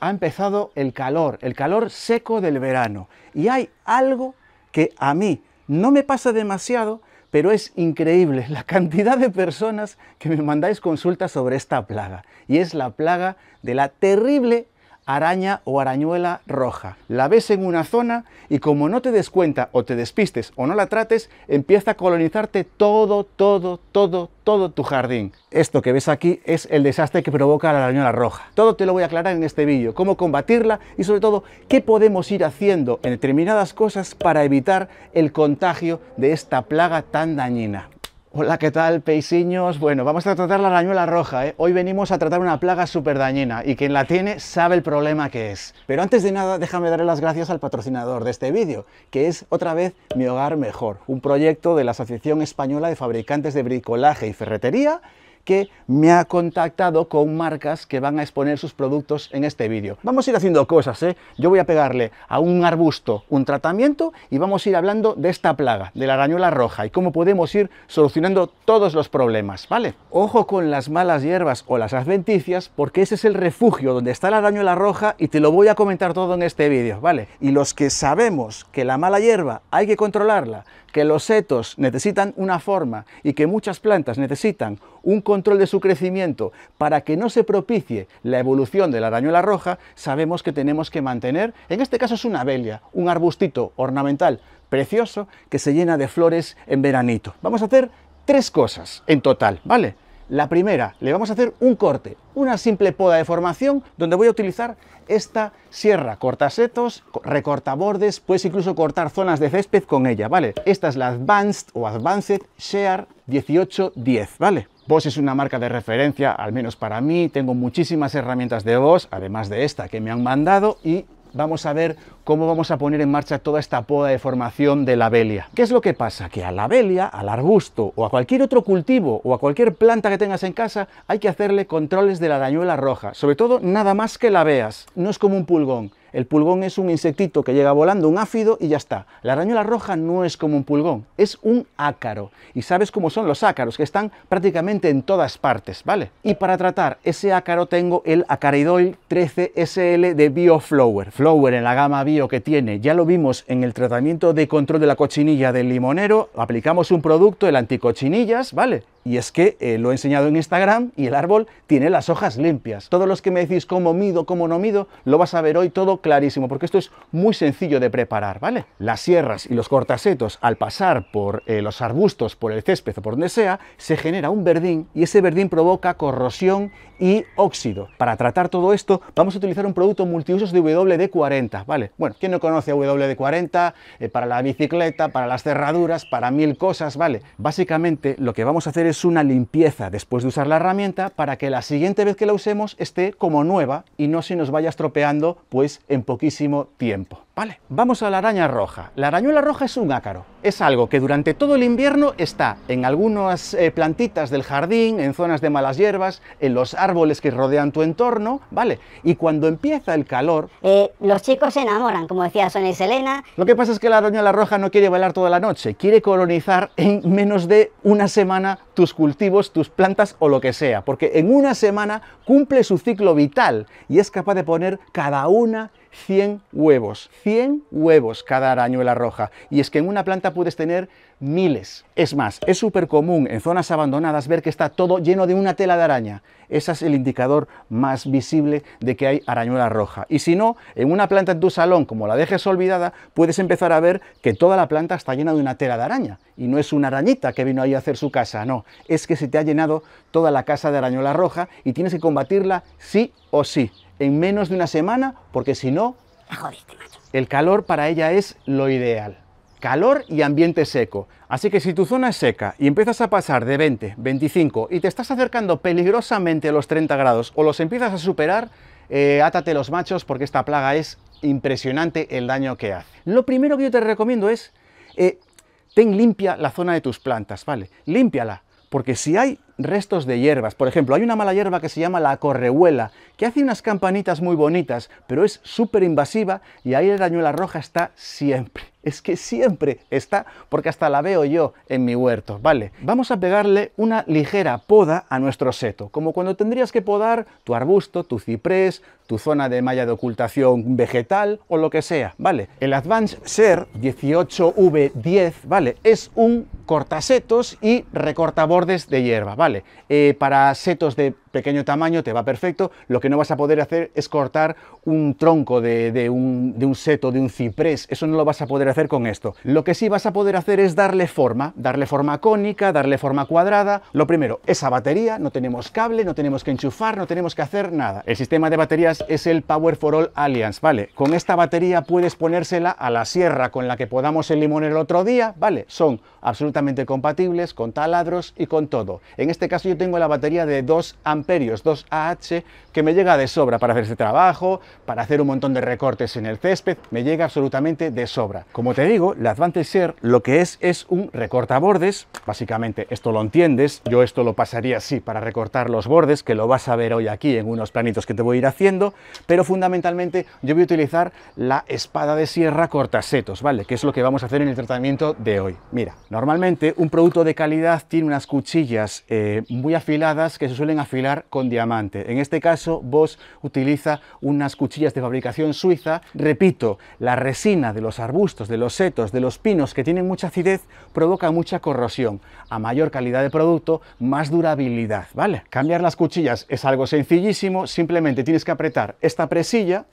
ha empezado el calor, el calor seco del verano. Y hay algo que a mí no me pasa demasiado, pero es increíble la cantidad de personas que me mandáis consultas sobre esta plaga. Y es la plaga de la terrible araña o arañuela roja. La ves en una zona y como no te des cuenta o te despistes o no la trates, empieza a colonizarte todo, todo, todo, todo tu jardín. Esto que ves aquí es el desastre que provoca la arañuela roja. Todo te lo voy a aclarar en este vídeo, cómo combatirla y sobre todo qué podemos ir haciendo en determinadas cosas para evitar el contagio de esta plaga tan dañina. Hola, ¿qué tal, peisiños? Bueno, vamos a tratar la arañuela roja, ¿eh? Hoy venimos a tratar una plaga súper dañina y quien la tiene sabe el problema que es. Pero antes de nada, déjame darle las gracias al patrocinador de este vídeo, que es otra vez Mi Hogar Mejor, un proyecto de la Asociación Española de Fabricantes de Bricolaje y Ferretería que me ha contactado con marcas que van a exponer sus productos en este vídeo. Vamos a ir haciendo cosas, ¿eh? Yo voy a pegarle a un arbusto un tratamiento y vamos a ir hablando de esta plaga, de la arañuela roja y cómo podemos ir solucionando todos los problemas, ¿vale? Ojo con las malas hierbas o las adventicias porque ese es el refugio donde está la arañuela roja y te lo voy a comentar todo en este vídeo, ¿vale? Y los que sabemos que la mala hierba hay que controlarla, que los setos necesitan una forma y que muchas plantas necesitan un control de su crecimiento para que no se propicie la evolución de la arañuela roja, sabemos que tenemos que mantener, en este caso es una belia, un arbustito ornamental precioso que se llena de flores en veranito. Vamos a hacer tres cosas en total, ¿vale? La primera, le vamos a hacer un corte, una simple poda de formación donde voy a utilizar esta sierra, cortasetos, recortabordes, puedes incluso cortar zonas de césped con ella, ¿vale? Esta es la Advanced o Advanced Shear 1810, ¿vale? Bosch es una marca de referencia, al menos para mí, tengo muchísimas herramientas de Bosch, además de esta que me han mandado y vamos a ver cómo vamos a poner en marcha toda esta poda de formación de la belia. ¿Qué es lo que pasa? Que a la belia, al arbusto o a cualquier otro cultivo o a cualquier planta que tengas en casa hay que hacerle controles de la dañuela roja, sobre todo nada más que la veas, no es como un pulgón. El pulgón es un insectito que llega volando, un áfido y ya está. La arañuela roja no es como un pulgón, es un ácaro. Y sabes cómo son los ácaros, que están prácticamente en todas partes, ¿vale? Y para tratar ese ácaro tengo el Acaridoil 13SL de BioFlower. Flower en la gama bio que tiene, ya lo vimos en el tratamiento de control de la cochinilla del limonero, aplicamos un producto, el anticochinillas, ¿vale? Y es que eh, lo he enseñado en Instagram y el árbol tiene las hojas limpias. Todos los que me decís cómo mido, cómo no mido, lo vas a ver hoy todo clarísimo, porque esto es muy sencillo de preparar, ¿vale? Las sierras y los cortasetos, al pasar por eh, los arbustos, por el césped o por donde sea, se genera un verdín y ese verdín provoca corrosión y óxido. Para tratar todo esto, vamos a utilizar un producto multiusos de WD-40, ¿vale? Bueno, ¿quién no conoce WD-40? Eh, para la bicicleta, para las cerraduras, para mil cosas, ¿vale? Básicamente, lo que vamos a hacer es es una limpieza después de usar la herramienta para que la siguiente vez que la usemos esté como nueva y no se nos vaya estropeando pues en poquísimo tiempo. Vale, vamos a la araña roja. La arañuela roja es un ácaro. Es algo que durante todo el invierno está en algunas eh, plantitas del jardín, en zonas de malas hierbas, en los árboles que rodean tu entorno, ¿vale? Y cuando empieza el calor... Eh, los chicos se enamoran, como decía Sonia y Selena. Lo que pasa es que la arañuela roja no quiere bailar toda la noche, quiere colonizar en menos de una semana tus cultivos, tus plantas o lo que sea, porque en una semana cumple su ciclo vital y es capaz de poner cada una 100 huevos, 100 huevos cada arañuela roja. Y es que en una planta puedes tener miles. Es más, es súper común en zonas abandonadas ver que está todo lleno de una tela de araña. Ese es el indicador más visible de que hay arañuela roja. Y si no, en una planta en tu salón, como la dejes olvidada, puedes empezar a ver que toda la planta está llena de una tela de araña. Y no es una arañita que vino ahí a hacer su casa, no. Es que se te ha llenado toda la casa de arañuela roja y tienes que combatirla sí o sí en menos de una semana, porque si no, el calor para ella es lo ideal. Calor y ambiente seco. Así que si tu zona es seca y empiezas a pasar de 20, 25 y te estás acercando peligrosamente a los 30 grados o los empiezas a superar, eh, átate los machos porque esta plaga es impresionante el daño que hace. Lo primero que yo te recomiendo es, eh, ten limpia la zona de tus plantas, ¿vale? Límpiala porque si hay restos de hierbas, por ejemplo, hay una mala hierba que se llama la correhuela, que hace unas campanitas muy bonitas, pero es súper invasiva y ahí la dañuela roja está siempre. Es que siempre está, porque hasta la veo yo en mi huerto, ¿vale? Vamos a pegarle una ligera poda a nuestro seto, como cuando tendrías que podar tu arbusto, tu ciprés, tu zona de malla de ocultación vegetal o lo que sea, ¿vale? El Advance Ser 18V10, ¿vale? Es un cortasetos y recortabordes de hierba, ¿vale? Eh, para setos de pequeño tamaño te va perfecto, lo que no vas a poder hacer es cortar un tronco de un seto, de un ciprés, eso no lo vas a poder hacer con esto. Lo que sí vas a poder hacer es darle forma, darle forma cónica, darle forma cuadrada. Lo primero, esa batería, no tenemos cable, no tenemos que enchufar, no tenemos que hacer nada. El sistema de baterías es, el Power for All Alliance, ¿vale? Con esta batería puedes ponérsela a la sierra con la que podamos el limón el otro día, ¿vale? Son absolutamente compatibles con taladros y con todo. En este caso yo tengo la batería de 2 amperios, 2 AH, que me llega de sobra para hacer este trabajo, para hacer un montón de recortes en el césped, me llega absolutamente de sobra. Como te digo, la Advantage Share lo que es es un recortabordes, básicamente esto lo entiendes, yo esto lo pasaría así para recortar los bordes, que lo vas a ver hoy aquí en unos planitos que te voy a ir haciendo, pero fundamentalmente yo voy a utilizar la espada de sierra cortasetos, ¿vale? Que es lo que vamos a hacer en el tratamiento de hoy. Mira, normalmente un producto de calidad tiene unas cuchillas eh, muy afiladas que se suelen afilar con diamante. En este caso, vos utiliza unas cuchillas de fabricación suiza. Repito, la resina de los arbustos, de los setos, de los pinos que tienen mucha acidez provoca mucha corrosión. A mayor calidad de producto, más durabilidad, ¿vale? Cambiar las cuchillas es algo sencillísimo, simplemente tienes que apretar esta presilla,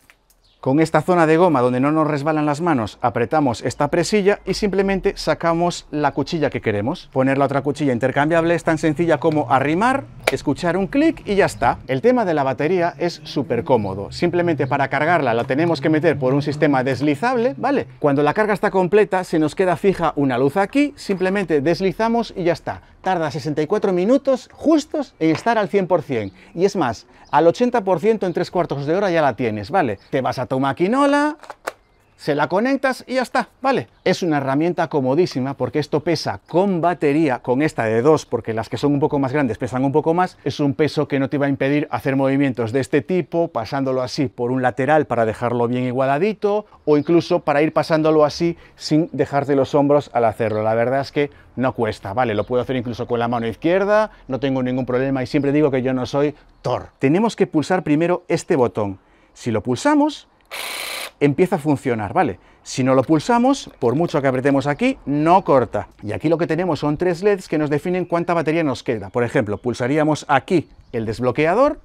con esta zona de goma donde no nos resbalan las manos, apretamos esta presilla y simplemente sacamos la cuchilla que queremos. Poner la otra cuchilla intercambiable es tan sencilla como arrimar, escuchar un clic y ya está. El tema de la batería es súper cómodo. Simplemente para cargarla la tenemos que meter por un sistema deslizable, ¿vale? Cuando la carga está completa se nos queda fija una luz aquí, simplemente deslizamos y ya está tarda 64 minutos justos en estar al 100%. Y es más, al 80% en tres cuartos de hora ya la tienes, ¿vale? Te vas a tu maquinola, se la conectas y ya está, ¿vale? Es una herramienta comodísima porque esto pesa con batería, con esta de dos porque las que son un poco más grandes pesan un poco más, es un peso que no te va a impedir hacer movimientos de este tipo, pasándolo así por un lateral para dejarlo bien igualadito, o incluso para ir pasándolo así sin dejarte los hombros al hacerlo. La verdad es que no cuesta, ¿vale? Lo puedo hacer incluso con la mano izquierda, no tengo ningún problema y siempre digo que yo no soy Thor. Tenemos que pulsar primero este botón. Si lo pulsamos empieza a funcionar, ¿vale? Si no lo pulsamos, por mucho que apretemos aquí, no corta. Y aquí lo que tenemos son tres LEDs que nos definen cuánta batería nos queda. Por ejemplo, pulsaríamos aquí el desbloqueador,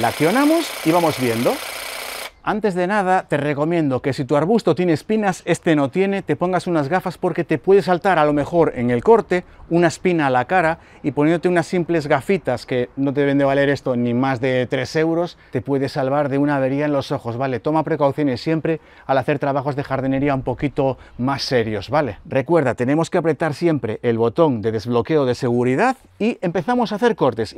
la accionamos y vamos viendo. Antes de nada, te recomiendo que si tu arbusto tiene espinas, este no tiene, te pongas unas gafas porque te puede saltar a lo mejor en el corte una espina a la cara y poniéndote unas simples gafitas que no te deben de valer esto ni más de 3 euros, te puede salvar de una avería en los ojos, ¿vale? Toma precauciones siempre al hacer trabajos de jardinería un poquito más serios, ¿vale? Recuerda, tenemos que apretar siempre el botón de desbloqueo de seguridad y empezamos a hacer cortes.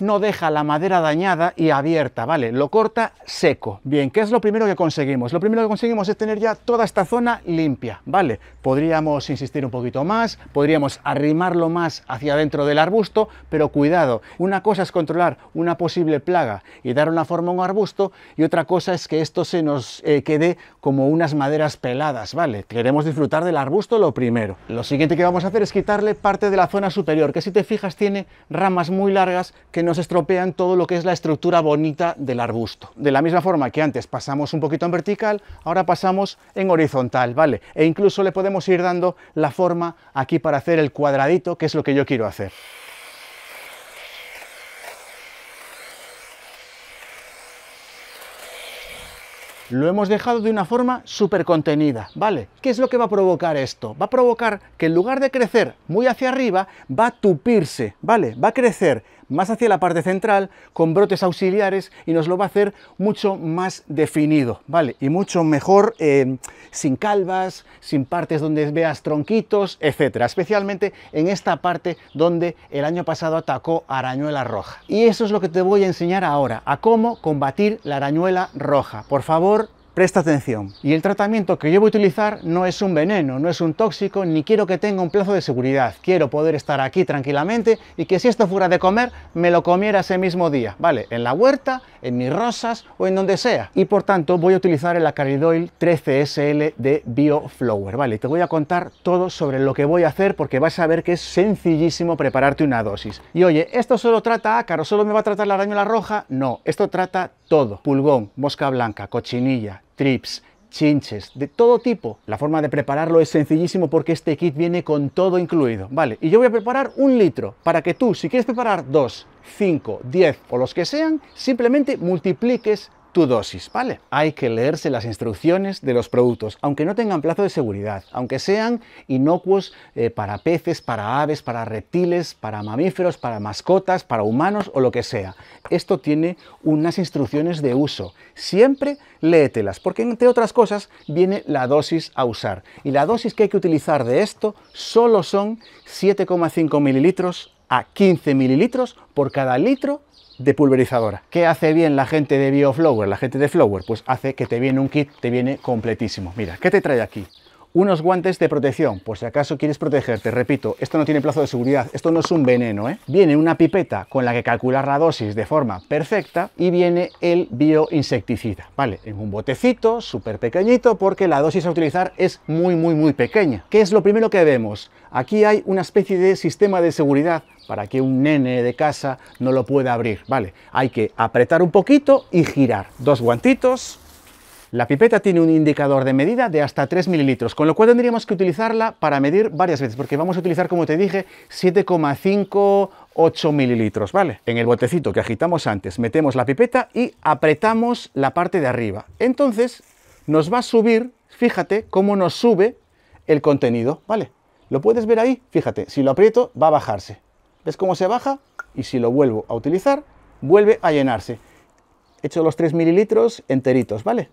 no deja la madera dañada y abierta, ¿vale? Lo corta seco. Bien, ¿qué es lo primero que conseguimos? Lo primero que conseguimos es tener ya toda esta zona limpia, ¿vale? Podríamos insistir un poquito más, podríamos arrimarlo más hacia dentro del arbusto, pero cuidado, una cosa es controlar una posible plaga y dar una forma a un arbusto y otra cosa es que esto se nos eh, quede como unas maderas peladas, ¿vale? Queremos disfrutar del arbusto lo primero. Lo siguiente que vamos a hacer es quitarle parte de la zona superior, que si te fijas tiene ramas muy largas que nos estropean todo lo que es la estructura bonita del arbusto. De la misma forma que antes pasamos un poquito en vertical, ahora pasamos en horizontal, ¿vale? E incluso le podemos ir dando la forma aquí para hacer el cuadradito, que es lo que yo quiero hacer. lo hemos dejado de una forma súper contenida, ¿vale? ¿Qué es lo que va a provocar esto? Va a provocar que en lugar de crecer muy hacia arriba, va a tupirse, ¿vale? Va a crecer más hacia la parte central, con brotes auxiliares y nos lo va a hacer mucho más definido, ¿vale? Y mucho mejor eh, sin calvas, sin partes donde veas tronquitos, etcétera. Especialmente en esta parte donde el año pasado atacó arañuela roja. Y eso es lo que te voy a enseñar ahora, a cómo combatir la arañuela roja. Por favor, presta atención. Y el tratamiento que yo voy a utilizar no es un veneno, no es un tóxico, ni quiero que tenga un plazo de seguridad. Quiero poder estar aquí tranquilamente y que si esto fuera de comer, me lo comiera ese mismo día, ¿vale? En la huerta, en mis rosas o en donde sea. Y por tanto voy a utilizar el Acaridoil 13SL de BioFlower, ¿vale? Te voy a contar todo sobre lo que voy a hacer porque vas a ver que es sencillísimo prepararte una dosis. Y oye, ¿esto solo trata ácaro? ¿Solo me va a tratar la arañola roja? No, esto trata todo. Pulgón, mosca blanca, cochinilla, trips, chinches, de todo tipo. La forma de prepararlo es sencillísimo porque este kit viene con todo incluido. Vale, y yo voy a preparar un litro para que tú, si quieres preparar dos, 5, 10 o los que sean, simplemente multipliques tu dosis, ¿vale? Hay que leerse las instrucciones de los productos, aunque no tengan plazo de seguridad, aunque sean inocuos eh, para peces, para aves, para reptiles, para mamíferos, para mascotas, para humanos o lo que sea. Esto tiene unas instrucciones de uso. Siempre léetelas, porque entre otras cosas viene la dosis a usar. Y la dosis que hay que utilizar de esto solo son 7,5 mililitros a 15 mililitros por cada litro de pulverizadora. ¿Qué hace bien la gente de BioFlower, la gente de Flower? Pues hace que te viene un kit, te viene completísimo. Mira, ¿qué te trae aquí? unos guantes de protección, por pues si acaso quieres protegerte, repito, esto no tiene plazo de seguridad, esto no es un veneno, ¿eh? Viene una pipeta con la que calcular la dosis de forma perfecta y viene el bioinsecticida, ¿vale? En un botecito súper pequeñito porque la dosis a utilizar es muy, muy, muy pequeña. ¿Qué es lo primero que vemos? Aquí hay una especie de sistema de seguridad para que un nene de casa no lo pueda abrir, ¿vale? Hay que apretar un poquito y girar. Dos guantitos, la pipeta tiene un indicador de medida de hasta 3 mililitros, con lo cual tendríamos que utilizarla para medir varias veces, porque vamos a utilizar, como te dije, 7,58 mililitros, ¿vale? En el botecito que agitamos antes metemos la pipeta y apretamos la parte de arriba. Entonces nos va a subir, fíjate cómo nos sube el contenido, ¿vale? ¿Lo puedes ver ahí? Fíjate, si lo aprieto va a bajarse. ¿Ves cómo se baja? Y si lo vuelvo a utilizar, vuelve a llenarse. He hecho los 3 mililitros enteritos, ¿vale?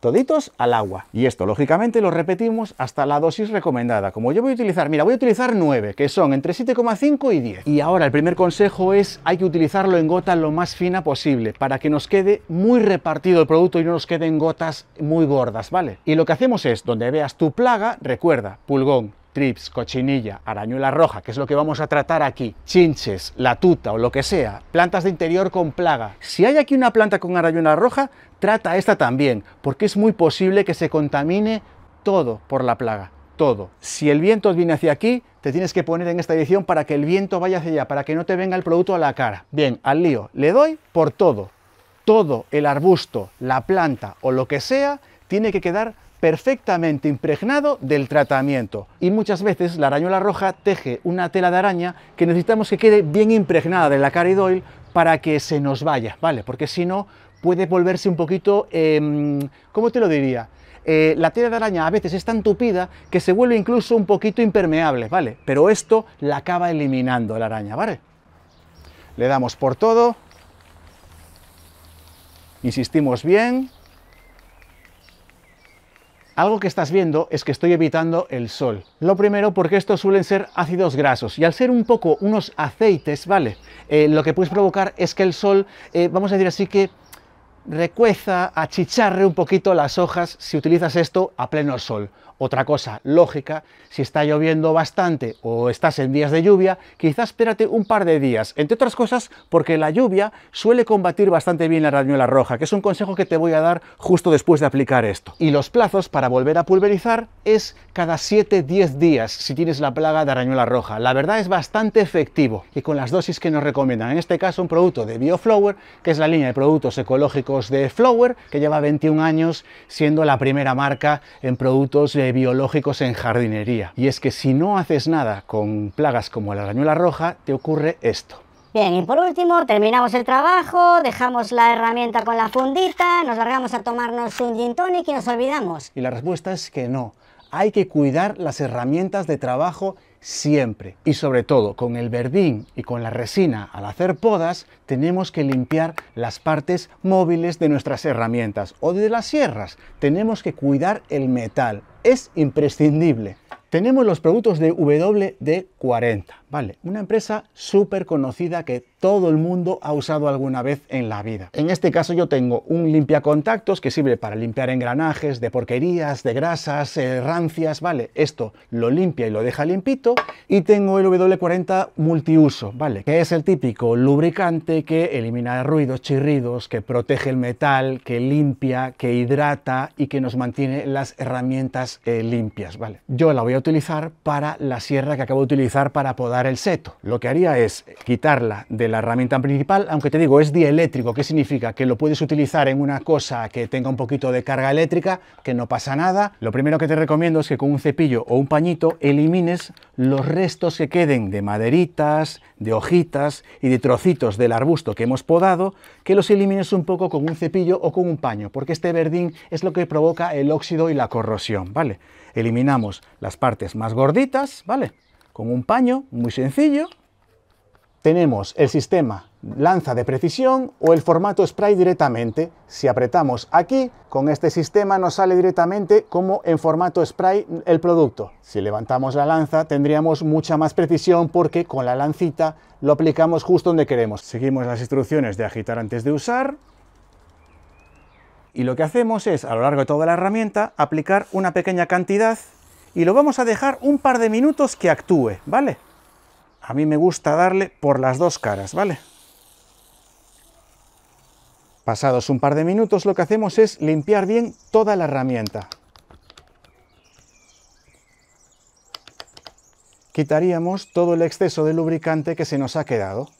toditos al agua. Y esto, lógicamente, lo repetimos hasta la dosis recomendada. Como yo voy a utilizar, mira, voy a utilizar 9, que son entre 7,5 y 10. Y ahora, el primer consejo es, hay que utilizarlo en gota lo más fina posible, para que nos quede muy repartido el producto y no nos queden gotas muy gordas, ¿vale? Y lo que hacemos es, donde veas tu plaga, recuerda, pulgón, trips, cochinilla, arañuela roja, que es lo que vamos a tratar aquí, chinches, latuta o lo que sea, plantas de interior con plaga. Si hay aquí una planta con arañuela roja, trata esta también, porque es muy posible que se contamine todo por la plaga. Todo. Si el viento viene hacia aquí, te tienes que poner en esta dirección para que el viento vaya hacia allá, para que no te venga el producto a la cara. Bien, al lío, le doy por todo. Todo el arbusto, la planta o lo que sea, tiene que quedar perfectamente impregnado del tratamiento. Y muchas veces la arañola roja teje una tela de araña que necesitamos que quede bien impregnada de la caridoil para que se nos vaya, ¿vale? Porque si no, puede volverse un poquito, em, ¿cómo te lo diría? Eh, la tela de araña a veces es tan tupida que se vuelve incluso un poquito impermeable, ¿vale? Pero esto la acaba eliminando la araña, ¿vale? Le damos por todo, insistimos bien, algo que estás viendo es que estoy evitando el sol. Lo primero porque estos suelen ser ácidos grasos y al ser un poco unos aceites, ¿vale? Eh, lo que puedes provocar es que el sol, eh, vamos a decir así que recueza, achicharre un poquito las hojas si utilizas esto a pleno sol. Otra cosa lógica, si está lloviendo bastante o estás en días de lluvia, quizás espérate un par de días, entre otras cosas porque la lluvia suele combatir bastante bien la arañuela roja, que es un consejo que te voy a dar justo después de aplicar esto. Y los plazos para volver a pulverizar es cada 7-10 días si tienes la plaga de arañuela roja. La verdad es bastante efectivo y con las dosis que nos recomiendan, en este caso un producto de BioFlower, que es la línea de productos ecológicos de Flower, que lleva 21 años siendo la primera marca en productos de eh, biológicos en jardinería. Y es que si no haces nada con plagas como la arañuela roja, te ocurre esto. Bien, y por último, terminamos el trabajo, dejamos la herramienta con la fundita, nos largamos a tomarnos un gin tonic y nos olvidamos. Y la respuesta es que no. Hay que cuidar las herramientas de trabajo siempre. Y sobre todo, con el verdín y con la resina al hacer podas, tenemos que limpiar las partes móviles de nuestras herramientas o de las sierras. Tenemos que cuidar el metal, es imprescindible. Tenemos los productos de WD-40, ¿vale? Una empresa súper conocida que todo el mundo ha usado alguna vez en la vida. En este caso yo tengo un limpiacontactos que sirve para limpiar engranajes de porquerías, de grasas, rancias, ¿vale? Esto lo limpia y lo deja limpito. Y tengo el W40 multiuso, ¿vale? Que es el típico lubricante que elimina ruidos, chirridos, que protege el metal, que limpia, que hidrata y que nos mantiene las herramientas eh, limpias, ¿vale? Yo la voy a utilizar para la sierra que acabo de utilizar para podar el seto. Lo que haría es quitarla de la herramienta principal, aunque te digo, es dieléctrico, ¿qué significa que lo puedes utilizar en una cosa que tenga un poquito de carga eléctrica, que no pasa nada. Lo primero que te recomiendo es que con un cepillo o un pañito elimines los restos que queden de maderitas, de hojitas y de trocitos del arbusto que hemos podado, que los elimines un poco con un cepillo o con un paño, porque este verdín es lo que provoca el óxido y la corrosión, ¿vale? Eliminamos las partes más gorditas, ¿vale? Con un paño, muy sencillo, tenemos el sistema lanza de precisión o el formato spray directamente. Si apretamos aquí, con este sistema nos sale directamente como en formato spray el producto. Si levantamos la lanza tendríamos mucha más precisión porque con la lancita lo aplicamos justo donde queremos. Seguimos las instrucciones de agitar antes de usar. Y lo que hacemos es, a lo largo de toda la herramienta, aplicar una pequeña cantidad y lo vamos a dejar un par de minutos que actúe, ¿vale? A mí me gusta darle por las dos caras, ¿vale? Pasados un par de minutos lo que hacemos es limpiar bien toda la herramienta. Quitaríamos todo el exceso de lubricante que se nos ha quedado.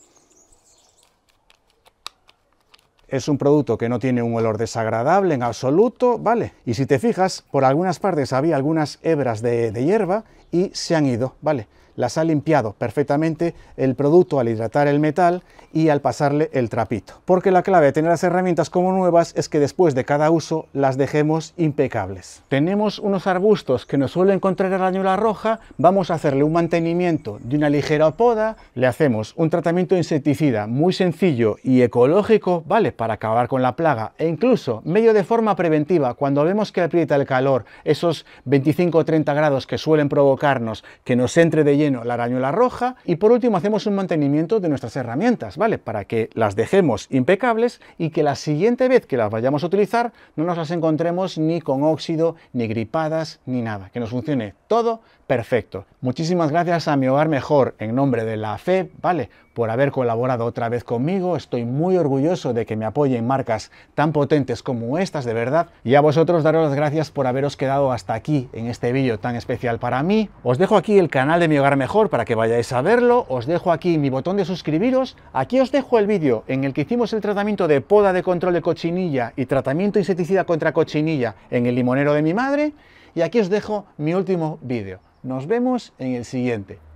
Es un producto que no tiene un olor desagradable en absoluto, ¿vale? Y si te fijas, por algunas partes había algunas hebras de, hierba y se han ido, ¿vale? las ha limpiado perfectamente el producto al hidratar el metal y al pasarle el trapito. Porque la clave de tener las herramientas como nuevas es que después de cada uso las dejemos impecables. Tenemos unos arbustos que nos suelen encontrar ñula roja, vamos a hacerle un mantenimiento de una ligera poda, le hacemos un tratamiento insecticida muy sencillo y ecológico, vale, para acabar con la plaga e incluso medio de forma preventiva cuando vemos que aprieta el calor, esos 25 o 30 grados que suelen provocarnos, que nos entre de lleno la arañuela roja y por último hacemos un mantenimiento de nuestras herramientas, ¿vale? Para que las dejemos impecables y que la siguiente vez que las vayamos a utilizar no nos las encontremos ni con óxido, ni gripadas, ni nada. Que nos funcione todo perfecto. Muchísimas gracias a Mi Hogar Mejor en nombre de la fe, ¿vale? por haber colaborado otra vez conmigo. Estoy muy orgulloso de que me apoyen marcas tan potentes como estas, de verdad. Y a vosotros daros las gracias por haberos quedado hasta aquí en este vídeo tan especial para mí. Os dejo aquí el canal de Mi Hogar Mejor para que vayáis a verlo. Os dejo aquí mi botón de suscribiros. Aquí os dejo el vídeo en el que hicimos el tratamiento de poda de control de cochinilla y tratamiento insecticida contra cochinilla en el limonero de mi madre. Y aquí os dejo mi último vídeo. Nos vemos en el siguiente.